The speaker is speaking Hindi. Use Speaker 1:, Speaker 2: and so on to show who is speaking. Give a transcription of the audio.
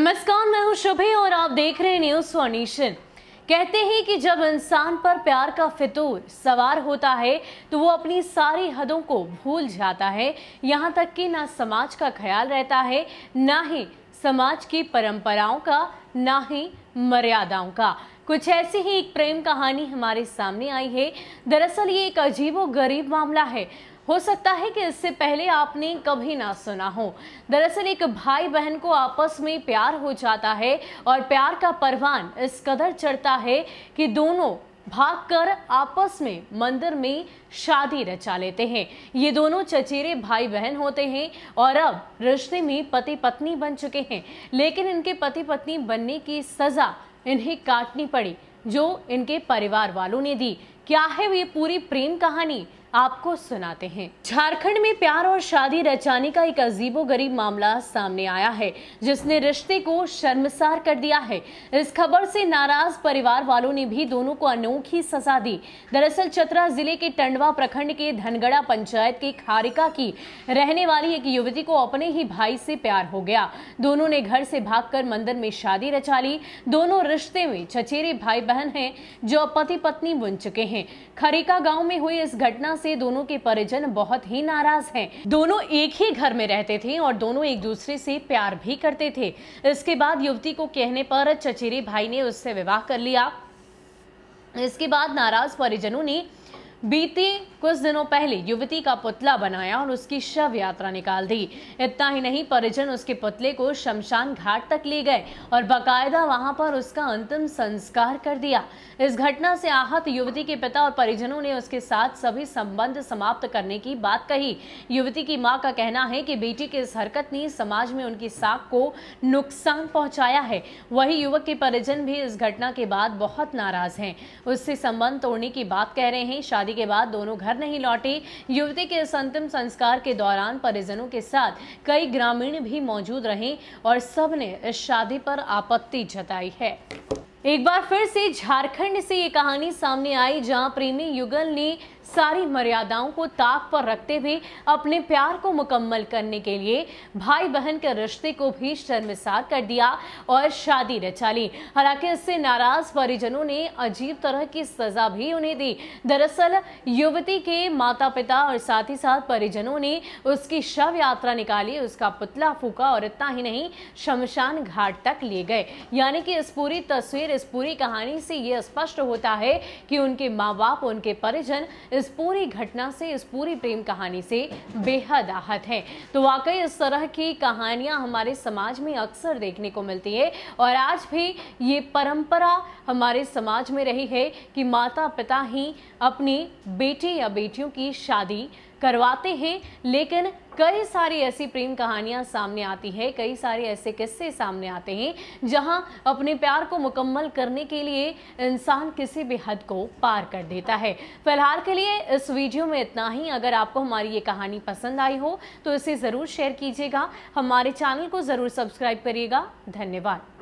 Speaker 1: नमस्कार मैं हूं शुभे और आप देख रहे हैं न्यूज फॉर्नेशन कहते हैं कि जब इंसान पर प्यार का फितूर सवार होता है तो वो अपनी सारी हदों को भूल जाता है यहाँ तक कि ना समाज का ख्याल रहता है ना ही समाज की परंपराओं का ना ही मर्यादाओं का कुछ ऐसी ही एक प्रेम कहानी हमारे सामने आई है दरअसल ये एक अजीबो गरीब मामला है हो सकता है कि इससे पहले आपने कभी ना सुना हो दरअसल एक भाई बहन को आपस में प्यार हो जाता है और प्यार का परवान इस कदर चढ़ता है कि दोनों भागकर आपस में मंदिर में शादी रचा लेते हैं ये दोनों चचेरे भाई बहन होते हैं और अब रिश्ते में पति पत्नी बन चुके हैं लेकिन इनके पति पत्नी बनने की सज़ा इन्हें काटनी पड़ी जो इनके परिवार वालों ने दी क्या है ये पूरी प्रेम कहानी आपको सुनाते हैं झारखंड में प्यार और शादी रचाने का एक अजीबो गरीब मामला सामने आया है जिसने रिश्ते को शर्मसार कर दिया है इस खबर से नाराज परिवार वालों ने भी दोनों को अनोखी सजा दी दरअसल चतरा जिले के टंडवा प्रखंड के धनगड़ा पंचायत के खारिका की रहने वाली एक युवती को अपने ही भाई से प्यार हो गया दोनों ने घर से भाग मंदिर में शादी रचा ली दोनों रिश्ते में चचेरे भाई बहन है जो पति पत्नी बन चुके हैं खरीका गाँव में हुई इस घटना से दोनों के परिजन बहुत ही नाराज हैं दोनों एक ही घर में रहते थे और दोनों एक दूसरे से प्यार भी करते थे इसके बाद युवती को कहने पर चचेरे भाई ने उससे विवाह कर लिया इसके बाद नाराज परिजनों ने बीती कुछ दिनों पहले युवती का पुतला बनाया और उसकी शव यात्रा निकाल दी इतना ही नहीं परिजन उसके पुतले को शमशान घाट तक ले गए और बाकायदा वहां पर उसका अंतिम संस्कार कर दिया इस घटना से आहत युवती के पिता और परिजनों ने उसके साथ सभी संबंध समाप्त करने की बात कही युवती की मां का कहना है कि बेटी की इस हरकत ने समाज में उनकी साख को नुकसान पहुंचाया है वही युवक के परिजन भी इस घटना के बाद बहुत नाराज हैं उससे संबंध तोड़ने की बात कह रहे हैं शादी शादी के बाद दोनों घर नहीं लौटे युवती के इस अंतिम संस्कार के दौरान परिजनों के साथ कई ग्रामीण भी मौजूद रहे और सबने इस शादी पर आपत्ति जताई है एक बार फिर से झारखंड से ये कहानी सामने आई जहां प्रेमी युगल ने सारी मर्यादाओं को ताक पर रखते हुए अपने प्यार को मुकम्मल करने के लिए भाई बहन के रिश्ते को भी शर्मसार कर दिया और शादी रचा ली हालांकि इससे नाराज परिजनों ने अजीब तरह की सजा भी उन्हें दी दरअसल युवती के माता पिता और साथ ही साथ परिजनों ने उसकी शव यात्रा निकाली उसका पुतला फूका और इतना ही नहीं शमशान घाट तक ले गए यानी कि इस पूरी तस्वीर इस पूरी कहानी से यह स्पष्ट होता है कि उनके माँ बाप उनके परिजन इस पूरी घटना से इस पूरी प्रेम कहानी से बेहद आहत हैं तो वाकई इस तरह की कहानियाँ हमारे समाज में अक्सर देखने को मिलती है और आज भी ये परंपरा हमारे समाज में रही है कि माता पिता ही अपनी बेटी या बेटियों की शादी करवाते हैं लेकिन कई सारी ऐसी प्रेम कहानियाँ सामने आती है कई सारे ऐसे किस्से सामने आते हैं जहाँ अपने प्यार को मुकम्मल करने के लिए इंसान किसी भी हद को पार कर देता है फिलहाल के लिए इस वीडियो में इतना ही अगर आपको हमारी ये कहानी पसंद आई हो तो इसे ज़रूर शेयर कीजिएगा हमारे चैनल को ज़रूर सब्सक्राइब करिएगा धन्यवाद